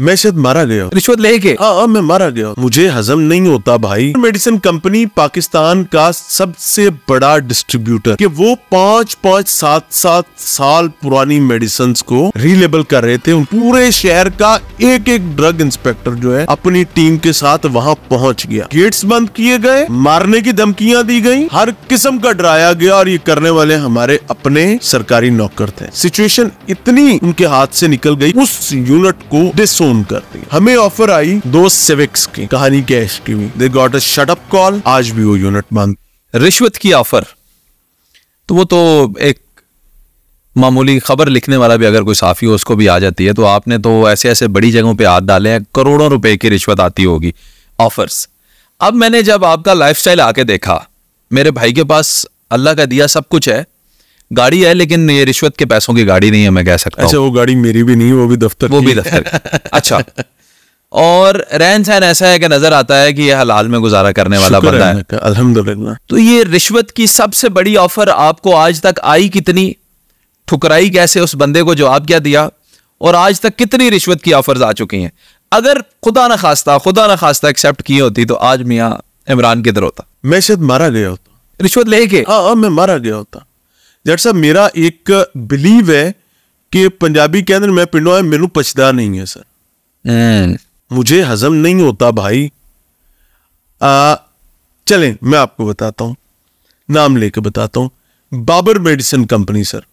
मैं शायद मारा गया रिश्वत लेके हाँ, हाँ, मैं मारा गया मुझे हजम नहीं होता भाई मेडिसिन कंपनी पाकिस्तान का सबसे बड़ा डिस्ट्रीब्यूटर कि वो पाँच पाँच सात सात साल पुरानी मेडिसिन को रीलेबल कर रहे थे पूरे शहर का एक एक ड्रग इंस्पेक्टर जो है अपनी टीम के साथ वहाँ पहुँच गया गेट्स बंद किए गए मारने की धमकियाँ दी गई हर किस्म का डराया गया और ये करने वाले हमारे अपने सरकारी नौकर थे सिचुएशन इतनी उनके हाथ से निकल गई उस यूनिट को डिस फोन कर दिया हमें ऑफर आई दो सिविक्स की कहानी कैश की हुई they got a shut up call आज भी वो यूनिट मांग रिश्वत की ऑफर तो वो तो एक मामूली खबर लिखने वाला भी अगर कोई साफी हो उसको भी आ जाती है तो आपने तो ऐसे ऐसे बड़ी जगहों पे हाथ डाले हैं करोड़ों रुपए की रिश्वत आती होगी ऑफर्स अब मैंने जब आपका लाइफस्टाइल आके देखा मेरे भाई के पास अल्लाह का दिया सब कुछ है गाड़ी है लेकिन ये रिश्वत के पैसों की गाड़ी नहीं है मैं कह सकता अच्छा वो गाड़ी मेरी भी नहीं वो भी दफ्तर वो भी दफ्तर अच्छा और रहन सहन ऐसा है कि नजर आता है कि यह हलाल में गुजारा करने वाला बंदा है अल्हम्दुलिल्लाह तो ये रिश्वत की सबसे बड़ी ऑफर आपको आज तक आई कितनी ठुकराई कैसे उस बंदे को जवाब क्या दिया और आज तक कितनी रिश्वत की ऑफर्स आ चुकी हैं अगर खुदा ना खास्ता खुदा ना खास्ता एक्सेप्ट की होती तो आज मियाँ इमरान किधर होता मैं शायद मारा गया होता रिश्वत लेके हाँ, हाँ, मैं मारा गया होता जट साहब मेरा एक बिलीव है कि पंजाबी कहते मैं पिंड आया मेनू पछता नहीं है सर hmm. मुझे हजम नहीं होता भाई आ, चलें मैं आपको बताता हूं नाम लेके बताता हूं बाबर मेडिसिन कंपनी सर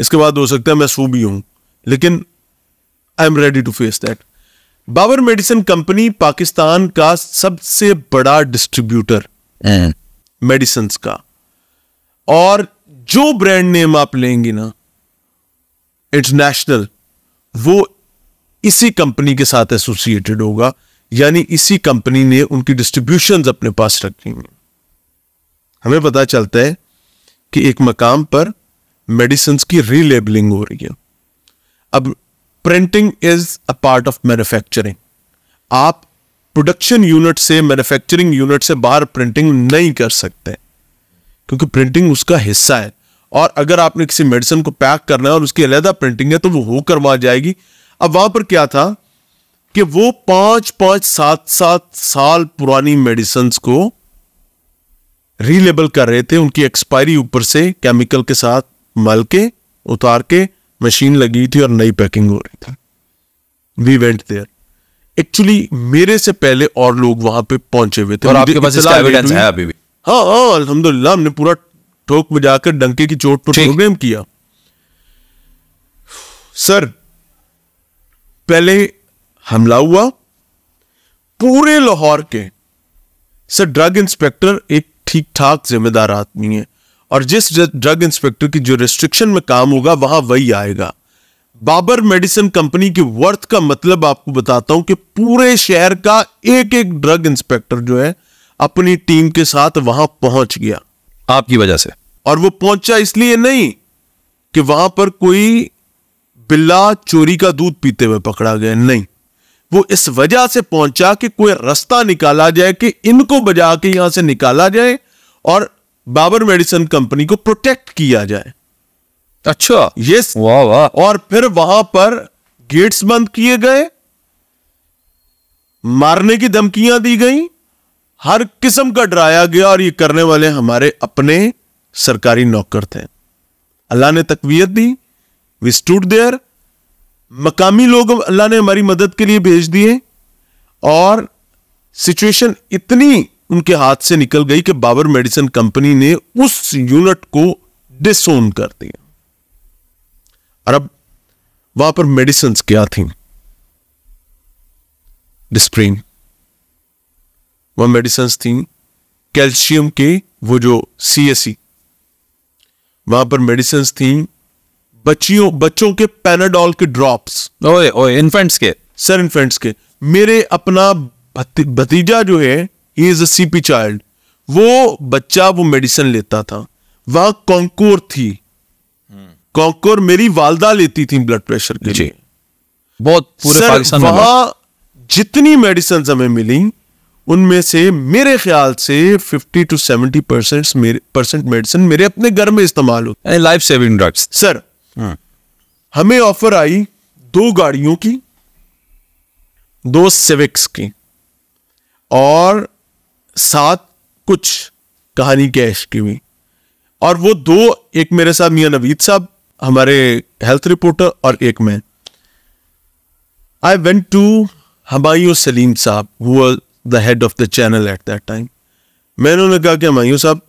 इसके बाद हो सकता है मैं सू भी हूं लेकिन I am ready to face that Babar medicine company Pakistan का सबसे बड़ा डिस्ट्रीब्यूटर मेडिसिन hmm. का और जो ब्रांड नेम आप लेंगी ना इंटरनेशनल वो इसी कंपनी के साथ एसोसिएटेड होगा यानी इसी कंपनी ने उनकी डिस्ट्रीब्यूशन अपने पास रखी हैं हमें पता चलता है कि एक मकाम पर मेडिसिन की रीलेबलिंग हो रही है अब printing is a part of manufacturing आप प्रोडक्शन यूनिट से मैन्युफैक्चरिंग यूनिट से बाहर प्रिंटिंग नहीं कर सकते क्योंकि प्रिंटिंग उसका हिस्सा है और अगर आपने किसी मेडिसिन को पैक करना है और उसकी अलहदा प्रिंटिंग है तो वो होकर वहां जाएगी अब वहां पर क्या था कि वो पांच पांच सात सात साल पुरानी मेडिसिन को रीलेबल कर रहे थे उनकी एक्सपायरी ऊपर से केमिकल के साथ मल के उतार के मशीन लगी थी और नई पैकिंग हो रही थी वी वेंट देयर एक्चुअली मेरे से पहले और लोग वहां पे पहुंचे हुए थे और आपके पास इसका एविडेंस है अभी भी हाँ हाँ अलहमदुल्ला हमने पूरा ठोक बजाकर डंके की चोट पर प्रोग्राम किया सर पहले हमला हुआ पूरे लाहौर के सर ड्रग इंस्पेक्टर एक ठीक ठाक जिम्मेदार आदमी है और जिस ड्रग इंस्पेक्टर की जो रिस्ट्रिक्शन में काम होगा वहां वही आएगा बाबर मेडिसिन कंपनी की वर्थ का मतलब आपको बताता हूं कि पूरे शहर का एक एक ड्रग इंस्पेक्टर जो है अपनी टीम के साथ वहां पहुंच गया आपकी वजह से और वो पहुंचा इसलिए नहीं कि वहां पर कोई बिल्ला चोरी का दूध पीते हुए पकड़ा गया नहीं वो इस वजह से पहुंचा कि कोई रास्ता निकाला जाए कि इनको बजा के यहां से निकाला जाए और बाबर मेडिसन कंपनी को प्रोटेक्ट किया जाए अच्छा यस वाह वाह और फिर वहां पर गेट्स बंद किए गए मारने की धमकियां दी गई हर किस्म का डराया गया और ये करने वाले हमारे अपने सरकारी नौकर थे अल्लाह ने तकवीत दी वी स्टूड देयर मकामी लोग अल्लाह ने हमारी मदद के लिए भेज दिए और सिचुएशन इतनी उनके हाथ से निकल गई कि बाबर मेडिसिन कंपनी ने उस यूनिट को डिसोन कर दिया और अब वहां पर मेडिसिन क्या थी डिस्प्रिंग वह मेडिसन थी कैल्शियम के वो जो सी एस सी e, वहां पर मेडिसन थी बच्चियों बच्चों के पेनाडॉल के ड्रॉप्स ओए ओए इन्फेंट्स के सर इन्फेंट्स के मेरे अपना भतीजा जो है he is a CP child वो बच्चा वो मेडिसिन लेता था वह कॉन्कोर थी कॉन्कोर मेरी वालदा लेती थी ब्लड प्रेशर के लिए बहुत पूरे पाकिस्तान में जितनी मेडिसिन हमें मिली उनमें से मेरे ख्याल से 50 टू 70 परसेंट परसेंट मेडिसिन मेरे अपने घर में इस्तेमाल होती लाइफ सेविंग ड्रग्स सर हमें ऑफर आई दो गाड़ियों की दो सिविक्स की और सात कुछ कहानी कैश की भी और वो दो एक मेरे साथ मियाँ नवीद साहब हमारे हेल्थ रिपोर्टर और एक मैं I went to Humayun Salim साहब हुआ the head of the channel at that time मैंने उन्हें कहा कि हमायूं साहब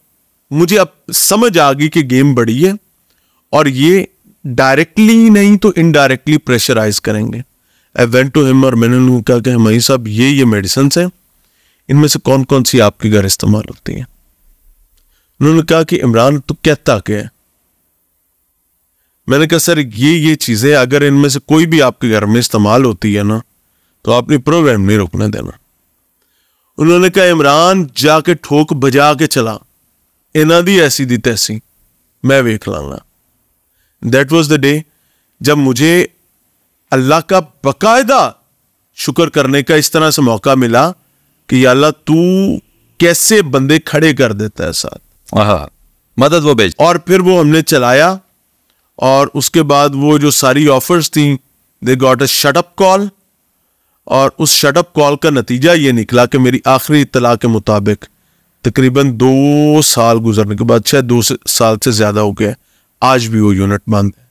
मुझे अब समझ आ गई कि गेम बड़ी है और ये डायरेक्टली नहीं तो इनडायरेक्टली प्रेशराइज करेंगे आई वेंट टू हिम और मैंने उन्होंने कहा कि हमायूं साहब ये ये मेडिसन हैं इनमें से कौन कौन सी आपके घर इस्तेमाल होती हैं उन्होंने कहा कि इमरान तो कहता क्या है मैंने कहा सर ये ये चीज़ें अगर इनमें से कोई भी आपके घर में इस्तेमाल होती है ना तो आपने प्रोग्राम नहीं रोकने देना उन्होंने कहा इमरान जाके ठोक बजा के चला इन्हों की ऐसी दी तैसी मैं वेख लांगा दैट वॉज द डे जब मुझे अल्लाह का बाकायदा शुक्र करने का इस तरह से मौका मिला कि अल्लाह तू कैसे बंदे खड़े कर देता है साथ मदद वो बेच और फिर वो हमने चलाया और उसके बाद वो जो सारी ऑफर्स थी they got a shut up call और उस शटअप कॉल का नतीजा ये निकला कि मेरी आखिरी इतला के मुताबिक तकरीबन दो साल गुजरने के बाद शायद दो साल से ज़्यादा हो गया आज भी वो यूनिट बंद है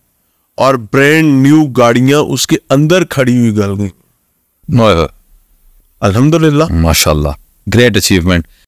और ब्रांड न्यू गाड़ियां उसके अंदर खड़ी हुई गल गई अल्हम्दुलिल्लाह माशा ग्रेट अचीवमेंट